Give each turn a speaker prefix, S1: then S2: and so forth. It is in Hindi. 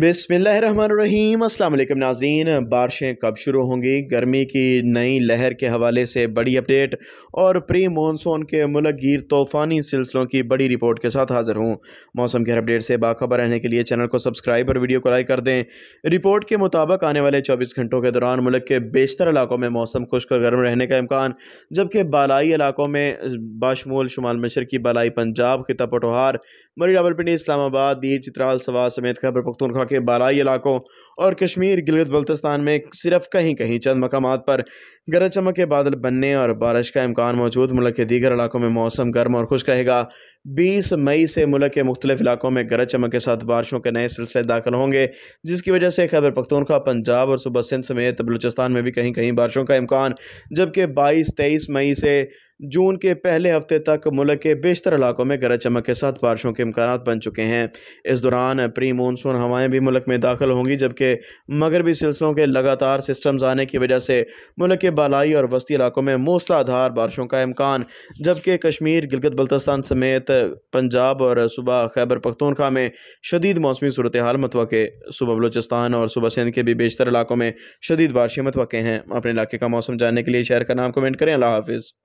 S1: बिसमीम अल्लाम नाजरीन बारिशें कब शुरू होंगी गर्मी की नई लहर के हवाले से बड़ी अपडेट और प्री मानसून के मुलक गिर तूफ़ानी सिलसिलों की बड़ी रिपोर्ट के साथ हाज़िर हूँ मौसम के हर अपडेट से बाखबर रहने के लिए चैनल को सब्सक्राइब और वीडियो को लाइक कर दें रिपोर्ट के मुताबिक आने वाले चौबीस घंटों के दौरान मुल्क के बेशतर इलाकों में मौसम खुश्क और गर्म रहने का इम्कान जबकि बालाई इलाकों में बाशमूल शुमाल मशर की बालाई पंजाब खिता पटोहार मरी रावलपिंडी इस्लामाबाद दीर चित्राल सवा समेत खबर पख्तूनखा के बालाई इलाकों और कश्मीर गिलगित बल्तिस्तान में सिर्फ कहीं कहीं चंद मकाम पर गरज चमक के बादल बनने और बारिश का इम्कान मौजूद मुल्क के दीगर इलाकों में मौसम गर्म और खुश रहेगा बीस मई से मुल्क के मुख्तलिफ इलाकों में गरज चमक के साथ बारिशों के नए सिलसिले दाखिल होंगे जिसकी वजह से खैबर पख्तूनखा पंजाब और सूबा सिंध समेत बलूचिस्तान में भी कहीं कहीं बारिशों का इम्कान जबकि बाईस तेईस मई से जून के पहले हफ्ते तक मुल्क के बेशतर इलाकों में गरज चमक के साथ बारिशों के इम्कान बन चुके हैं इस दौरान प्री मानसून हवाएं भी मुल्क में दाखिल होंगी जबकि मगरबी सिलसिलों के लगातार सिस्टम्स आने की वजह से मुल्क के बालाई और वस्ती इलाकों में मूसलाधार बारिशों का इम्कान जबकि कश्मीर गिलगित बल्तिस्तान समेत पंजाब और सूबा खैबर पख्तूनखा में शदीद मौसमी सूरत हाल मतव सुबह बलोचिस्तान और सुबह सिंध के भी बेशतर इलाकों में शदीद बारिशें मतवक़े हैं अपने इलाके का मौसम जानने के लिए शहर का नाम कमेंट करें अल्लाह हाफिज़